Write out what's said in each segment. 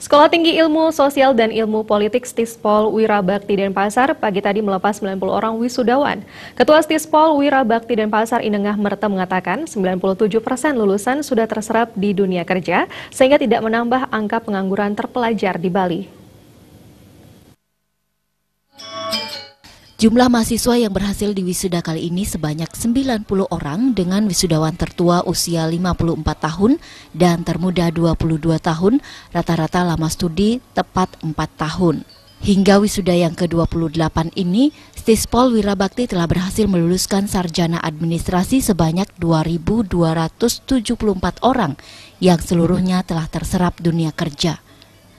Sekolah Tinggi Ilmu Sosial dan Ilmu Politik Stispol Wirabakti Denpasar pagi tadi melepas 90 orang wisudawan. Ketua Stispol Wirabakti Denpasar Inengah Merta mengatakan 97 persen lulusan sudah terserap di dunia kerja sehingga tidak menambah angka pengangguran terpelajar di Bali. Jumlah mahasiswa yang berhasil di wisuda kali ini sebanyak 90 orang dengan wisudawan tertua usia 54 tahun dan termuda 22 tahun, rata-rata lama studi tepat 4 tahun. Hingga wisuda yang ke-28 ini, Stispol Wirabakti telah berhasil meluluskan sarjana administrasi sebanyak 2.274 orang yang seluruhnya telah terserap dunia kerja.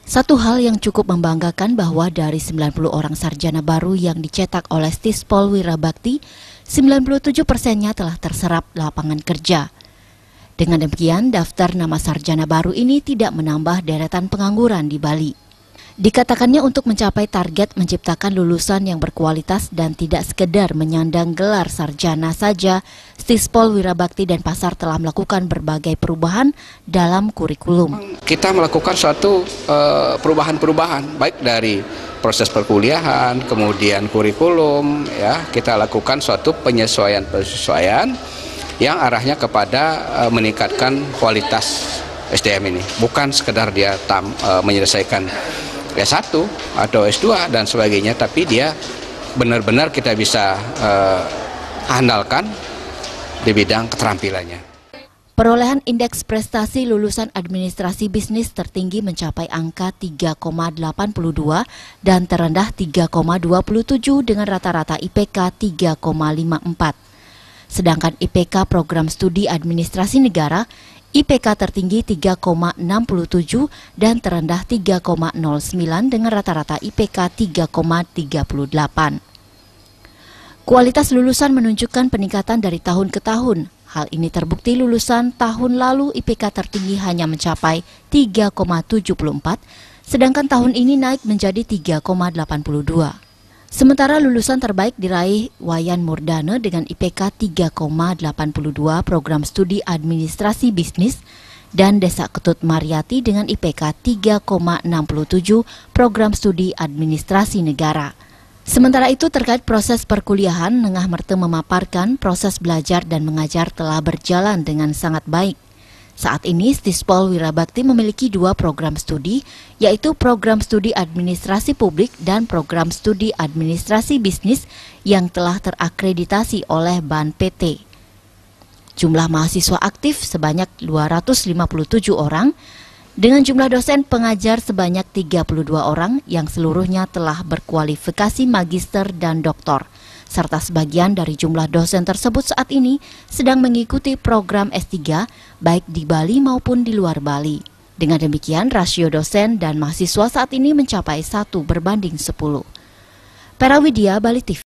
Satu hal yang cukup membanggakan bahwa dari 90 orang sarjana baru yang dicetak oleh Stispol Wirabakti, 97 persennya telah terserap lapangan kerja. Dengan demikian, daftar nama sarjana baru ini tidak menambah deretan pengangguran di Bali. Dikatakannya untuk mencapai target menciptakan lulusan yang berkualitas dan tidak sekedar menyandang gelar sarjana saja, Stispol Wirabakti dan Pasar telah melakukan berbagai perubahan dalam kurikulum. Kita melakukan suatu eh, perubahan-perubahan baik dari proses perkuliahan, kemudian kurikulum ya, kita lakukan suatu penyesuaian-penyesuaian yang arahnya kepada eh, meningkatkan kualitas SDM ini, bukan sekedar dia tam, eh, menyelesaikan S1 atau S2 dan sebagainya tapi dia benar-benar kita bisa uh, andalkan di bidang keterampilannya. Perolehan indeks prestasi lulusan administrasi bisnis tertinggi mencapai angka 3,82 dan terendah 3,27 dengan rata-rata IPK 3,54. Sedangkan IPK program studi administrasi negara IPK tertinggi 3,67 dan terendah 3,09 dengan rata-rata IPK 3,38. Kualitas lulusan menunjukkan peningkatan dari tahun ke tahun. Hal ini terbukti lulusan tahun lalu IPK tertinggi hanya mencapai 3,74, sedangkan tahun ini naik menjadi 3,82. Sementara lulusan terbaik diraih Wayan Murdana dengan IPK 3,82 program studi administrasi bisnis dan Desa Ketut Mariati dengan IPK 3,67 program studi administrasi negara. Sementara itu terkait proses perkuliahan, Nengah Merte memaparkan proses belajar dan mengajar telah berjalan dengan sangat baik. Saat ini, Stispol Wirabakti memiliki dua program studi, yaitu program studi administrasi publik dan program studi administrasi bisnis yang telah terakreditasi oleh BAN PT. Jumlah mahasiswa aktif sebanyak 257 orang, dengan jumlah dosen pengajar sebanyak 32 orang yang seluruhnya telah berkualifikasi magister dan doktor serta sebagian dari jumlah dosen tersebut saat ini sedang mengikuti program S3 baik di Bali maupun di luar Bali. Dengan demikian, rasio dosen dan mahasiswa saat ini mencapai satu berbanding 10. Perawidia, Bali TV.